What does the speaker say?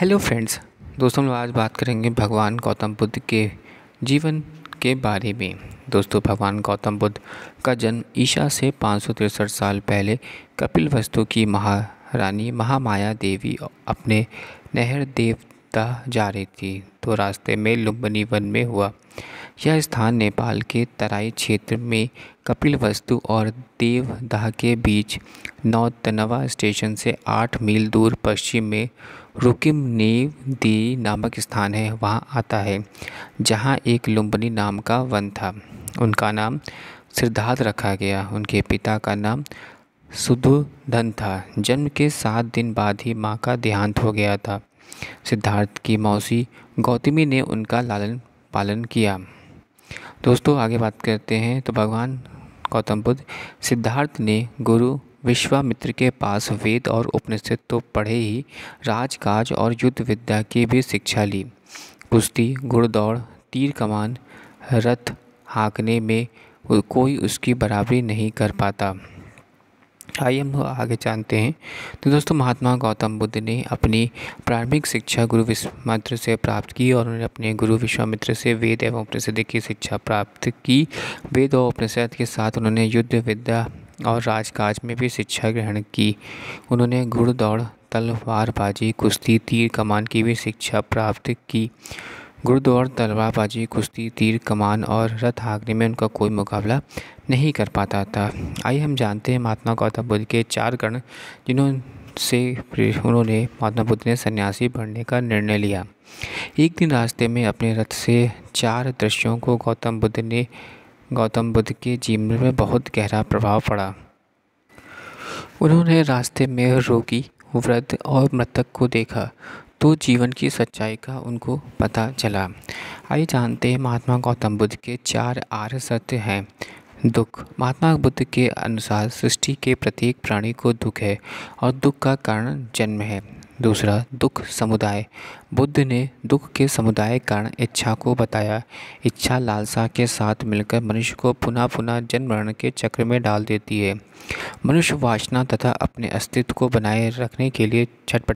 hello friends दोस्तों हम आज बात करेंगे भगवान गौतम बुद्ध के जीवन के बारे में दोस्तों भगवान गौतम बुद्ध का जन्म ईशा से पाँच साल पहले कपिल वस्तु की महारानी महामाया देवी अपने नहर देवता जा रही थी तो रास्ते में लुम्बनी वन में हुआ यह स्थान नेपाल के तराई क्षेत्र में कपिल वस्तु और देवदाह के बीच नौतनवा स्टेशन से आठ मील दूर पश्चिम में रुकिम नीव दी नामक स्थान है वहाँ आता है जहाँ एक लुम्बनी नाम का वन था उनका नाम सिद्धार्थ रखा गया उनके पिता का नाम सुधुधन था जन्म के सात दिन बाद ही माँ का देहांत हो गया था सिद्धार्थ की मौसी गौतमी ने उनका लालन पालन किया दोस्तों आगे बात करते हैं तो भगवान गौतम बुद्ध सिद्धार्थ ने गुरु विश्वामित्र के पास वेद और उपनिषद तो पढ़े ही राजकाज और युद्ध विद्या की भी शिक्षा ली कुश्ती घुड़दौड़ तीर कमान रथ हाँकने में कोई उसकी बराबरी नहीं कर पाता आइए हम आगे जानते हैं तो दोस्तों महात्मा गौतम बुद्ध ने अपनी प्रारंभिक शिक्षा गुरु विश्वामित्र से प्राप्त की और उन्होंने अपने गुरु विश्वामित्र से वेद एवं उपनिषद की शिक्षा प्राप्त की वेद और उपनिषद के साथ उन्होंने युद्ध विद्या और राजकाज में भी शिक्षा ग्रहण की उन्होंने घुड़ दौड़ तलवारबाजी कुश्ती तीर कमान की भी शिक्षा प्राप्त की घुड़दौड़ तलवारबाजी कुश्ती तीर कमान और रथ हाकने में उनका कोई मुकाबला नहीं कर पाता था आइए हम जानते हैं महात्मा गौतम बुद्ध के चार गण जिन्हों से उन्होंने महात्मा बुद्ध ने सन्यासी बनने का निर्णय लिया एक दिन रास्ते में अपने रथ से चार दृश्यों को गौतम बुद्ध ने गौतम बुद्ध के जीवन में बहुत गहरा प्रभाव पड़ा उन्होंने रास्ते में रोगी वृद्ध और मृतक को देखा तो जीवन की सच्चाई का उनको पता चला आइए जानते हैं महात्मा गौतम बुद्ध के चार आर सत्य हैं दुख महात्मा बुद्ध के अनुसार सृष्टि के प्रत्येक प्राणी को दुख है और दुख का कारण जन्म है दूसरा दुख समुदाय बुद्ध ने दुख के समुदाय कारण इच्छा को बताया इच्छा लालसा के साथ मिलकर मनुष्य को पुनः पुनः जन्म मरण के चक्र में डाल देती है मनुष्य वासना तथा अपने अस्तित्व को बनाए रखने के लिए छटपट